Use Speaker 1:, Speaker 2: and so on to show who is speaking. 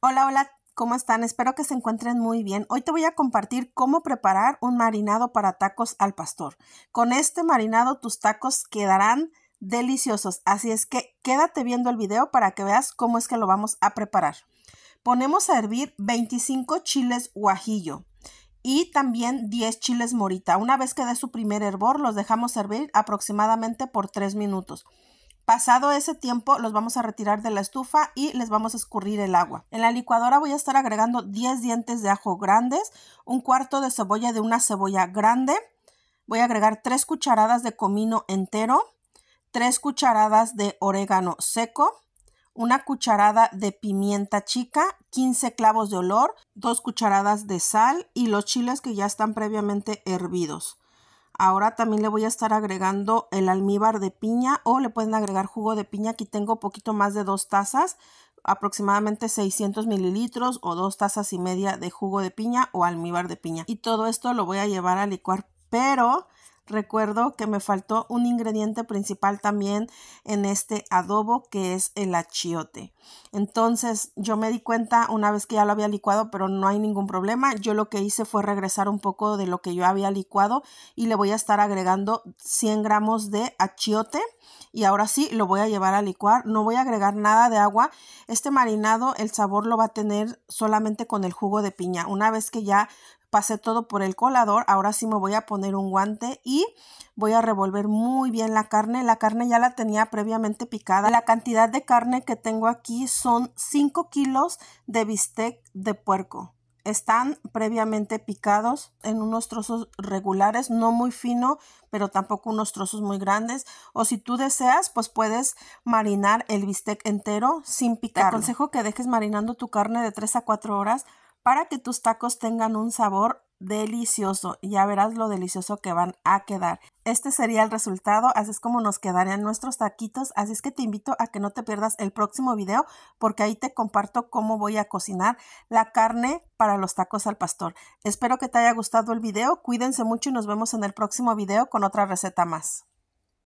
Speaker 1: Hola, hola, ¿cómo están? Espero que se encuentren muy bien. Hoy te voy a compartir cómo preparar un marinado para tacos al pastor. Con este marinado tus tacos quedarán deliciosos, así es que quédate viendo el video para que veas cómo es que lo vamos a preparar. Ponemos a hervir 25 chiles guajillo y también 10 chiles morita. Una vez que dé su primer hervor, los dejamos hervir aproximadamente por 3 minutos. Pasado ese tiempo los vamos a retirar de la estufa y les vamos a escurrir el agua. En la licuadora voy a estar agregando 10 dientes de ajo grandes, un cuarto de cebolla de una cebolla grande, voy a agregar 3 cucharadas de comino entero, 3 cucharadas de orégano seco, una cucharada de pimienta chica, 15 clavos de olor, 2 cucharadas de sal y los chiles que ya están previamente hervidos. Ahora también le voy a estar agregando el almíbar de piña o le pueden agregar jugo de piña. Aquí tengo poquito más de dos tazas, aproximadamente 600 mililitros o dos tazas y media de jugo de piña o almíbar de piña. Y todo esto lo voy a llevar a licuar, pero Recuerdo que me faltó un ingrediente principal también en este adobo que es el achiote. Entonces yo me di cuenta una vez que ya lo había licuado, pero no hay ningún problema. Yo lo que hice fue regresar un poco de lo que yo había licuado y le voy a estar agregando 100 gramos de achiote. Y ahora sí lo voy a llevar a licuar. No voy a agregar nada de agua. Este marinado el sabor lo va a tener solamente con el jugo de piña. Una vez que ya pasé todo por el colador, ahora sí me voy a poner un guante y voy a revolver muy bien la carne. La carne ya la tenía previamente picada. La cantidad de carne que tengo aquí son 5 kilos de bistec de puerco. Están previamente picados en unos trozos regulares, no muy fino, pero tampoco unos trozos muy grandes. O si tú deseas, pues puedes marinar el bistec entero sin picar. Te aconsejo que dejes marinando tu carne de 3 a 4 horas para que tus tacos tengan un sabor delicioso. Ya verás lo delicioso que van a quedar. Este sería el resultado, así es como nos quedarían nuestros taquitos. Así es que te invito a que no te pierdas el próximo video porque ahí te comparto cómo voy a cocinar la carne para los tacos al pastor. Espero que te haya gustado el video. Cuídense mucho y nos vemos en el próximo video con otra receta más.